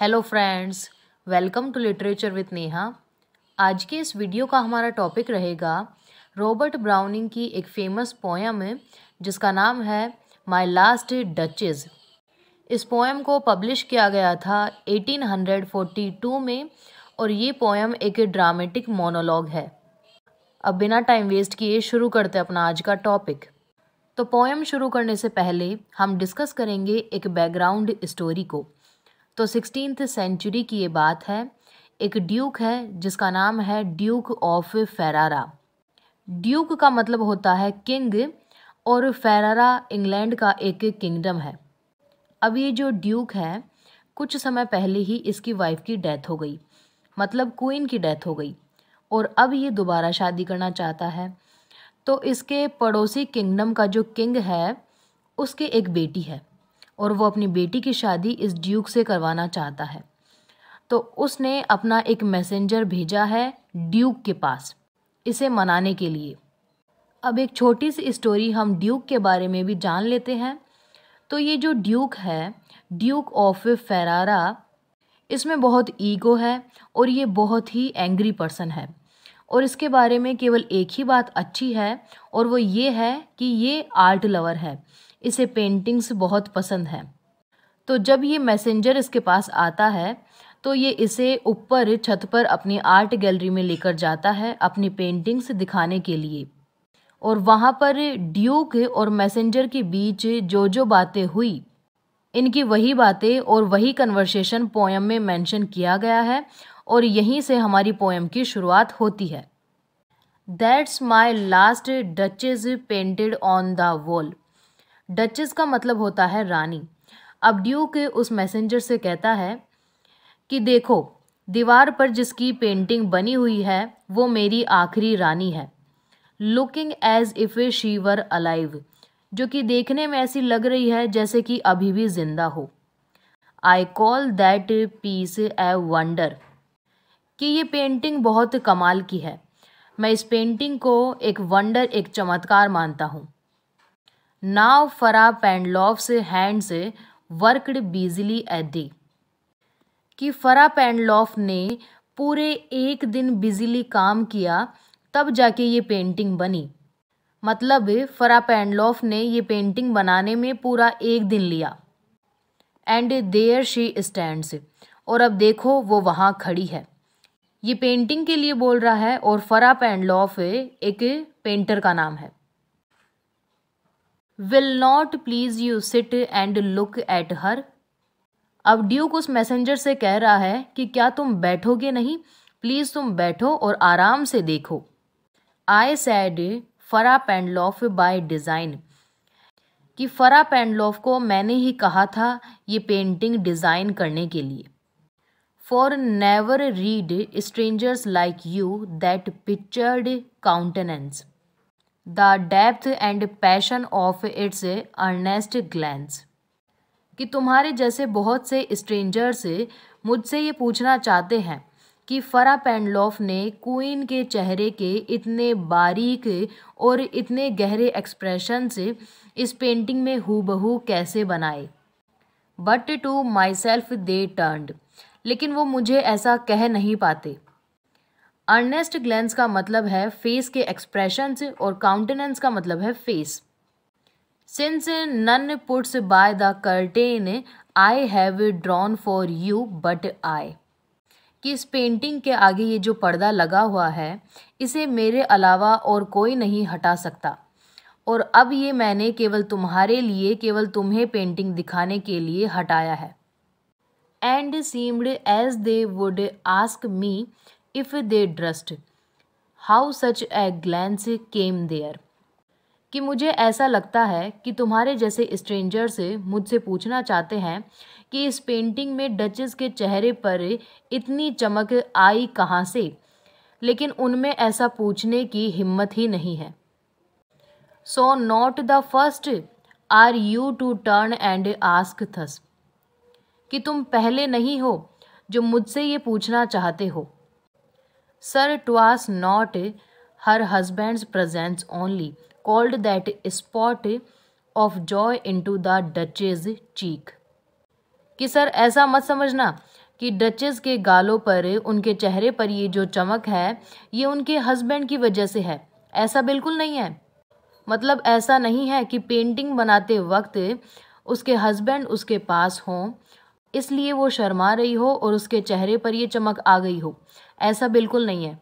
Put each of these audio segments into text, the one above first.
hello friends welcome to literature with Neha आज के इस वीडियो का हमारा टॉपिक रहेगा रॉबर्ट ब्राउनिंग की एक फेमस पोएम जिसका नाम है माई लास्ट डचेज़ इस पोएम को पब्लिश किया गया था 1842 में और ये पोएम एक ड्रामेटिक मोनोलॉग है अब बिना टाइम वेस्ट किए शुरू करते अपना आज का टॉपिक तो पोएम शुरू करने से पहले हम डिस्कस करेंगे एक बैकग्राउंड स्टोरी को तो सिक्सटीन सेंचुरी की ये बात है एक ड्यूक है जिसका नाम है ड्यूक ऑफ फेरारा ड्यूक का मतलब होता है किंग और फेरारा इंग्लैंड का एक किंगडम है अब ये जो ड्यूक है कुछ समय पहले ही इसकी वाइफ की डेथ हो गई मतलब क्वीन की डेथ हो गई और अब ये दोबारा शादी करना चाहता है तो इसके पड़ोसी किंगडम का जो किंग है उसके एक बेटी है और वो अपनी बेटी की शादी इस ड्यूक से करवाना चाहता है तो उसने अपना एक मैसेंजर भेजा है ड्यूक के पास इसे मनाने के लिए अब एक छोटी सी स्टोरी हम ड्यूक के बारे में भी जान लेते हैं तो ये जो ड्यूक है ड्यूक ऑफ फेरारा इसमें बहुत ईगो है और ये बहुत ही एंग्री पर्सन है और इसके बारे में केवल एक ही बात अच्छी है और वो ये है कि ये आर्ट लवर है इसे पेंटिंग्स बहुत पसंद है तो जब ये मैसेंजर इसके पास आता है तो ये इसे ऊपर छत पर अपनी आर्ट गैलरी में लेकर जाता है अपनी पेंटिंग्स दिखाने के लिए और वहाँ पर ड्यूक और मैसेंजर के बीच जो जो बातें हुई इनकी वही बातें और वही कन्वर्सेशन पोएम में मेंशन किया गया है और यहीं से हमारी पोएम की शुरुआत होती है that's my last duchess painted on the wall duchess का मतलब होता है रानी अब ड्यूक उस मैसेंजर से कहता है कि देखो दीवार पर जिसकी पेंटिंग बनी हुई है वो मेरी आखिरी रानी है looking as if a she were alive जो कि देखने में ऐसी लग रही है जैसे कि अभी भी जिंदा हो I call that piece a wonder कि ये पेंटिंग बहुत कमाल की है मैं इस पेंटिंग को एक वंडर एक चमत्कार मानता हूँ नाव फरा पैंडलॉफ्स हैंड से वर्कड बिजली एदी कि फरा पैंडलॉफ ने पूरे एक दिन बिजली काम किया तब जाके ये पेंटिंग बनी मतलब फरा पैंडलॉफ ने ये पेंटिंग बनाने में पूरा एक दिन लिया एंड देयर शी स्टैंड्स और अब देखो वो वहाँ खड़ी है ये पेंटिंग के लिए बोल रहा है और फरा पैंड लॉफ एक पेंटर का नाम है will not please you sit and look at her अब ड्यूक उस मैसेंजर से कह रहा है कि क्या तुम बैठोगे नहीं प्लीज़ तुम बैठो और आराम से देखो आई सैड फरा लॉफ बाय डिज़ाइन कि फरा लॉफ को मैंने ही कहा था ये पेंटिंग डिज़ाइन करने के लिए for never read strangers like you that pictured countenance the depth and passion of its earnest glance कि तुम्हारे जैसे बहुत से स्ट्रेंजर्स मुझसे ये पूछना चाहते हैं कि फरा पैंडलॉफ ने क्वीन के चेहरे के इतने बारीक और इतने गहरे एक्सप्रेशन से इस पेंटिंग में हु कैसे बनाए but to myself they turned लेकिन वो मुझे ऐसा कह नहीं पाते अर्नेस्ट ग्लेंस का मतलब है फेस के एक्सप्रेशंस और काउंटेनेंस का मतलब है face since none puts by the curtain I have drawn for you but I कि इस पेंटिंग के आगे ये जो पर्दा लगा हुआ है इसे मेरे अलावा और कोई नहीं हटा सकता और अब ये मैंने केवल तुम्हारे लिए केवल तुम्हें पेंटिंग दिखाने के लिए हटाया है and seemed as they would ask me if they durst how such a glance came there कि मुझे ऐसा लगता है कि तुम्हारे जैसे स्ट्रेंजर से मुझसे पूछना चाहते हैं कि इस पेंटिंग में डचेस के चेहरे पर इतनी चमक आई कहाँ से लेकिन उनमें ऐसा पूछने की हिम्मत ही नहीं है so not the first are you to turn and ask thus कि तुम पहले नहीं हो जो मुझसे ये पूछना चाहते हो sir was not her husband's presence only called that spot of joy into the duchess cheek कि सर ऐसा मत समझना कि डचेज के गालों पर उनके चेहरे पर ये जो चमक है ये उनके हस्बैंड की वजह से है ऐसा बिल्कुल नहीं है मतलब ऐसा नहीं है कि पेंटिंग बनाते वक्त उसके हस्बैंड उसके पास हों इसलिए वो शर्मा रही हो और उसके चेहरे पर यह चमक आ गई हो ऐसा बिल्कुल नहीं है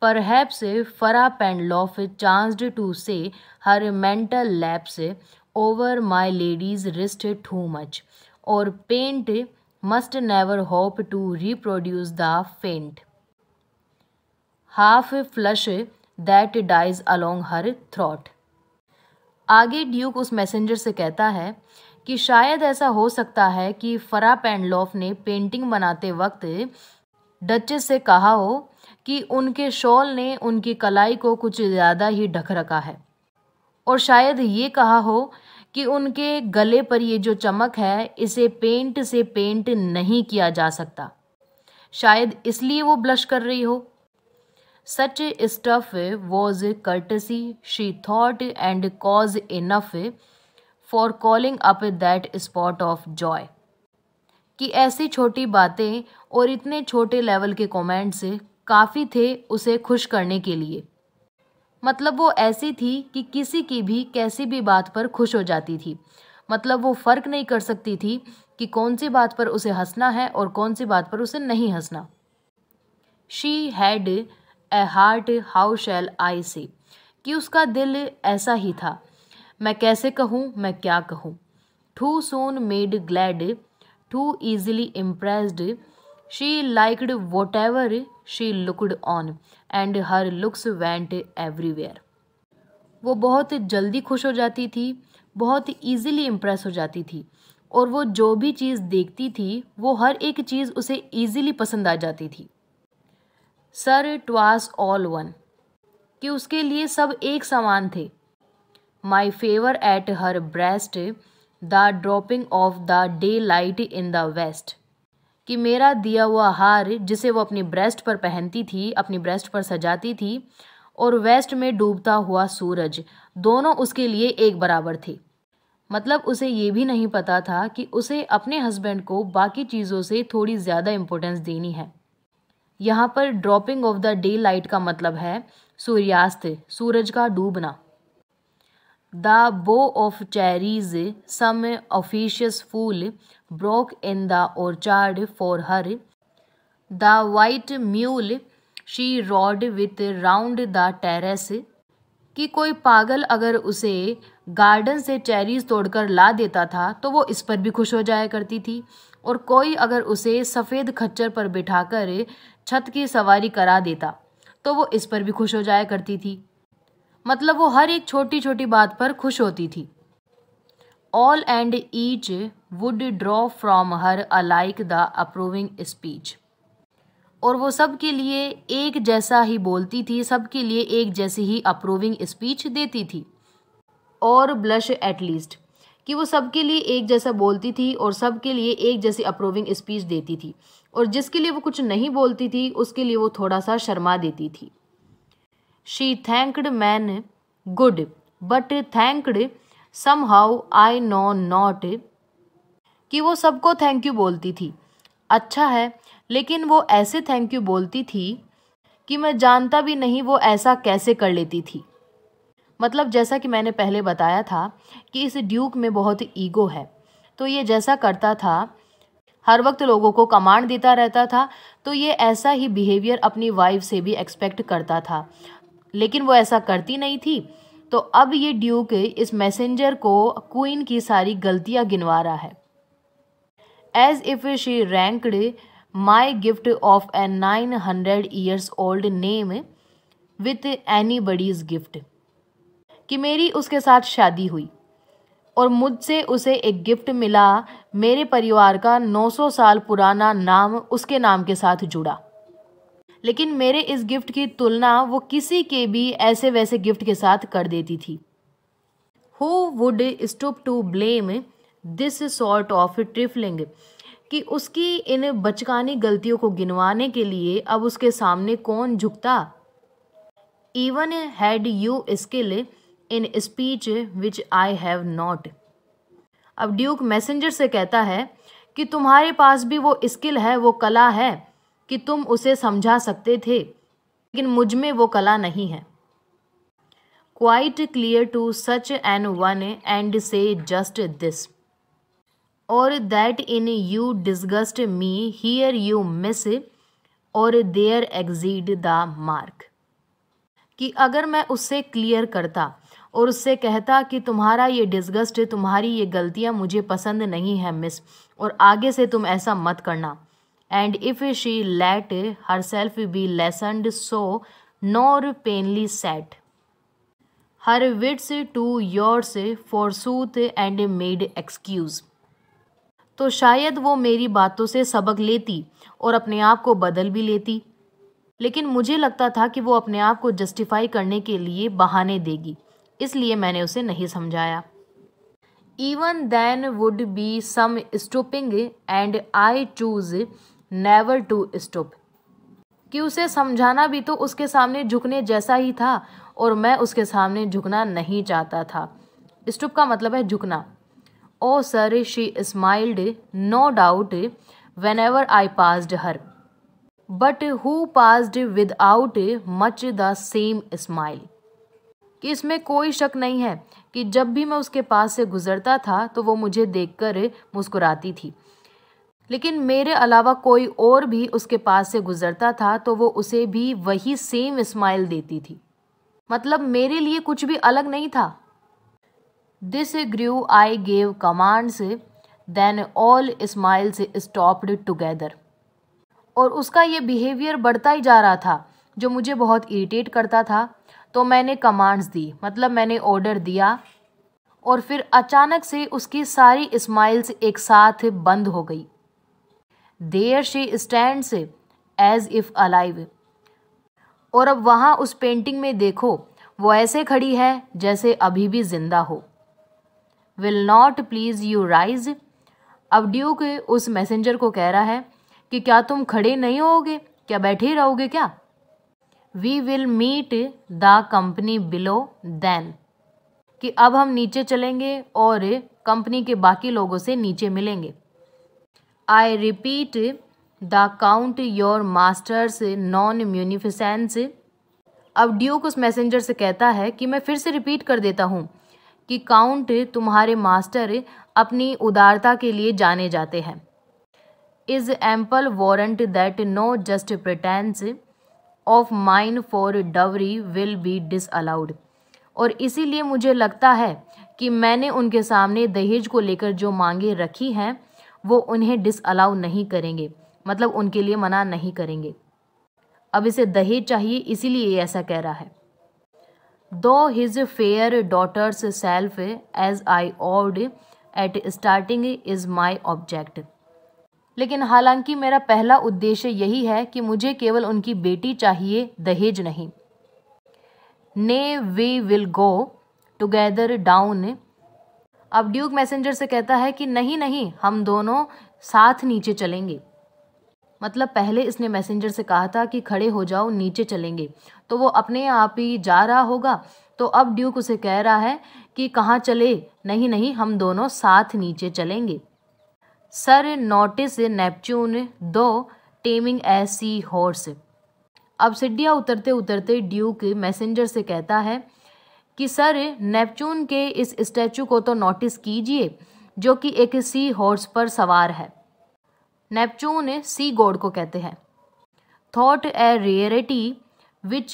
पर हैप से फरा पेंडलॉफ chanced to say her mantle lap say over my lady's wrist too much or paint must never hope to reproduce the faint half flush that dies along her throat आगे ड्यूक उस मैसेंजर से कहता है कि शायद ऐसा हो सकता है कि फरा पैंडलॉफ ने पेंटिंग बनाते वक्त डचेस से कहा हो कि उनके शॉल ने उनकी कलाई को कुछ ज़्यादा ही ढक रखा है और शायद ये कहा हो कि उनके गले पर ये जो चमक है इसे पेंट से पेंट नहीं किया जा सकता शायद इसलिए वो ब्लश कर रही हो such stuff was courtesy she thought and cause enough for calling up that spot of joy कि ऐसी छोटी बातें और इतने छोटे लेवल के कमेंट्स काफ़ी थे उसे खुश करने के लिए मतलब वो ऐसी थी कि किसी की भी कैसी भी बात पर खुश हो जाती थी मतलब वो फ़र्क नहीं कर सकती थी कि कौन सी बात पर उसे हंसना है और कौन सी बात पर उसे नहीं हंसना she had a heart how shall I say कि उसका दिल ऐसा ही था मैं कैसे कहूँ मैं क्या कहूँ too soon made glad too easily impressed she liked whatever she looked on and her looks went everywhere वो बहुत जल्दी खुश हो जाती थी बहुत ईजिली इम्प्रेस हो जाती थी और वो जो भी चीज़ देखती थी वो हर एक चीज़ उसे ईजिली पसंद आ जाती थी सर ट्वास ऑल वन कि उसके लिए सब एक समान थे my favor at her breast the dropping of the daylight in the west कि मेरा दिया हुआ हार जिसे वो अपनी ब्रेस्ट पर पहनती थी अपनी ब्रेस्ट पर सजाती थी और वेस्ट में डूबता हुआ सूरज दोनों उसके लिए एक बराबर थे मतलब उसे ये भी नहीं पता था कि उसे अपने हस्बैंड को बाकी चीज़ों से थोड़ी ज़्यादा इम्पोर्टेंस देनी है यहाँ पर dropping off the daylight का मतलब है सूर्यास्त सूरज का डूबना the bough of cherries some officious fool broke in the orchard for her the white mule she rode with round the terrace कि कोई पागल अगर उसे गार्डन से चेरीज तोड़कर ला देता था तो वो इस पर भी खुश हो जाया करती थी और कोई अगर उसे सफ़ेद खच्चर पर बिठाकर छत की सवारी करा देता तो वो इस पर भी खुश हो जाया करती थी मतलब वो हर एक छोटी छोटी बात पर खुश होती थी all and each would draw from her alike the approving speech और वो सब के लिए एक जैसा ही बोलती थी सब के लिए एक जैसी ही अप्रूविंग स्पीच देती थी और ब्लश एटलीस्ट कि वो सबके लिए एक जैसा बोलती थी और सबके लिए एक जैसी अप्रूविंग स्पीच देती थी और जिसके लिए वो कुछ नहीं बोलती थी उसके लिए वो थोड़ा सा शर्मा देती थी she thanked man good but thanked somehow I know not कि वो सबको थैंक यू बोलती थी अच्छा है लेकिन वो ऐसे थैंक यू बोलती थी कि मैं जानता भी नहीं वो ऐसा कैसे कर लेती थी मतलब जैसा कि मैंने पहले बताया था कि इस ड्यूक में बहुत ईगो है तो ये जैसा करता था हर वक्त लोगों को कमांड देता रहता था तो ये ऐसा ही बिहेवियर अपनी वाइफ से भी एक्सपेक्ट करता था लेकिन वो ऐसा करती नहीं थी तो अब ये ड्यूक इस मैसेंजर को क्वीन की सारी गलतियाँ गिनवा रहा है as if she ranked my gift of a nine hundred years old name with anybody's gift कि मेरी उसके साथ शादी हुई और मुझसे उसे एक गिफ्ट मिला मेरे परिवार का 900 साल पुराना नाम उसके नाम के साथ जुड़ा लेकिन मेरे इस गिफ्ट की तुलना वो किसी के भी ऐसे वैसे गिफ्ट के साथ कर देती थी who would stoop to blame this sort of trifling कि उसकी इन बचकानी गलतियों को गिनवाने के लिए अब उसके सामने कौन झुकता even had you skill in speech which I have not अब ड्यूक मैसेंजर से कहता है कि तुम्हारे पास भी वो स्किल है वो कला है कि तुम उसे समझा सकते थे लेकिन मुझ में वो कला नहीं है quite clear to such an one and say just this or that in you disgust me here you miss or there exceed the mark कि अगर मैं उससे क्लियर करता और उससे कहता कि तुम्हारा ये डिजगस्ट तुम्हारी ये गलतियाँ मुझे पसंद नहीं है मिस और आगे से तुम ऐसा मत करना and if she let herself be lessoned so nor plainly set her wits to yours forsooth and made excuse तो शायद वो मेरी बातों से सबक लेती और अपने आप को बदल भी लेती लेकिन मुझे लगता था कि वो अपने आप को जस्टिफाई करने के लिए बहाने देगी इसलिए मैंने उसे नहीं समझाया even then would be some stooping and I choose never to stop कि उसे समझाना भी तो उसके सामने झुकने जैसा ही था और मैं उसके सामने झुकना नहीं चाहता था स्टूप का मतलब है झुकना oh sir she smiled no doubt whenever I passed her but who without much the same smile कि इसमें कोई शक नहीं है कि जब भी मैं उसके पास से गुज़रता था तो वो मुझे देखकर मुस्कुराती थी लेकिन मेरे अलावा कोई और भी उसके पास से गुज़रता था तो वो उसे भी वही सेम स्माइल देती थी मतलब मेरे लिए कुछ भी अलग नहीं था this grew I gave command से then all smiles stopped together और उसका ये बिहेवियर बढ़ता ही जा रहा था जो मुझे बहुत इरिटेट करता था तो मैंने कमांड्स दी मतलब मैंने ऑर्डर दिया और फिर अचानक से उसकी सारी स्माइल्स एक साथ बंद हो गई there she stand as if alive और अब वहाँ उस पेंटिंग में देखो वो ऐसे खड़ी है जैसे अभी भी जिंदा हो will not please you rise अब ड्यूक उस मैसेंजर को कह रहा है कि क्या तुम खड़े नहीं होगे क्या बैठे ही रहोगे क्या we will meet the company below then कि अब हम नीचे चलेंगे और कंपनी के बाकी लोगों से नीचे मिलेंगे I repeat the count your master's known munificence अब ड्यूक उस मैसेंजर से कहता है कि मैं फिर से रिपीट कर देता हूँ कि काउंट तुम्हारे मास्टर अपनी उदारता के लिए जाने जाते हैं is ample warrant that no just pretence of mine for dowry will be disallowed और इसीलिए मुझे लगता है कि मैंने उनके सामने दहेज को लेकर जो मांगे रखी हैं वो उन्हें डिसअलाउ नहीं करेंगे मतलब उनके लिए मना नहीं करेंगे अब इसे दहेज चाहिए इसीलिए ऐसा कह रहा है though his fair daughter's self as I avowed at starting is my object लेकिन हालांकि मेरा पहला उद्देश्य यही है कि मुझे केवल उनकी बेटी चाहिए दहेज नहीं ने we will go together down अब ड्यूक मैसेंजर से कहता है कि नहीं नहीं हम दोनों साथ नीचे चलेंगे मतलब पहले इसने मैसेंजर से कहा था कि खड़े हो जाओ नीचे चलेंगे तो वो अपने आप ही जा रहा होगा तो अब ड्यूक उसे कह रहा है कि कहाँ चले नहीं नहीं हम दोनों साथ नीचे चलेंगे सर नोटिस नेपच्यून दो टेमिंग ए सी हॉर्स अब सिडिया उतरते उतरते ड्यूक मैसेंजर से कहता है कि सर नेपच्यून के इस स्टैचू को तो नोटिस कीजिए जो कि एक सी हॉर्स पर सवार है नेपचून सी गोड को कहते हैं thought a rarity which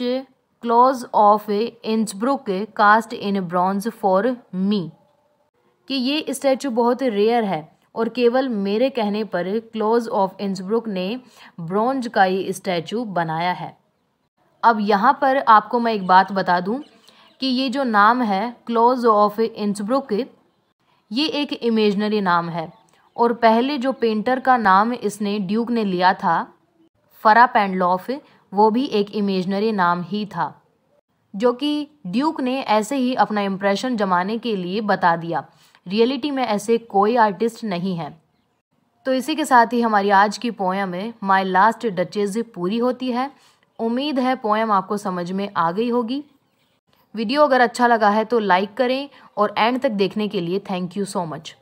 Claus of Innsbruck cast in bronze for me कि ये स्टैचू बहुत रेयर है और केवल मेरे कहने पर क्लोज ऑफ इंसब्रुक ने ब्रॉन्ज का ये स्टैचू बनाया है अब यहाँ पर आपको मैं एक बात बता दूँ कि ये जो नाम है क्लोज ऑफ इंसब्रुक ये एक इमेजनरी नाम है और पहले जो पेंटर का नाम इसने ड्यूक ने लिया था फरा पैंडलॉफ वो भी एक इमेजनरी नाम ही था जो कि ड्यूक ने ऐसे ही अपना इम्प्रेशन जमाने के लिए बता दिया रियलिटी में ऐसे कोई आर्टिस्ट नहीं है तो इसी के साथ ही हमारी आज की पोएम में माई लास्ट डचेज पूरी होती है उम्मीद है पोएम आपको समझ में आ गई होगी वीडियो अगर अच्छा लगा है तो लाइक करें और एंड तक देखने के लिए थैंक यू सो मच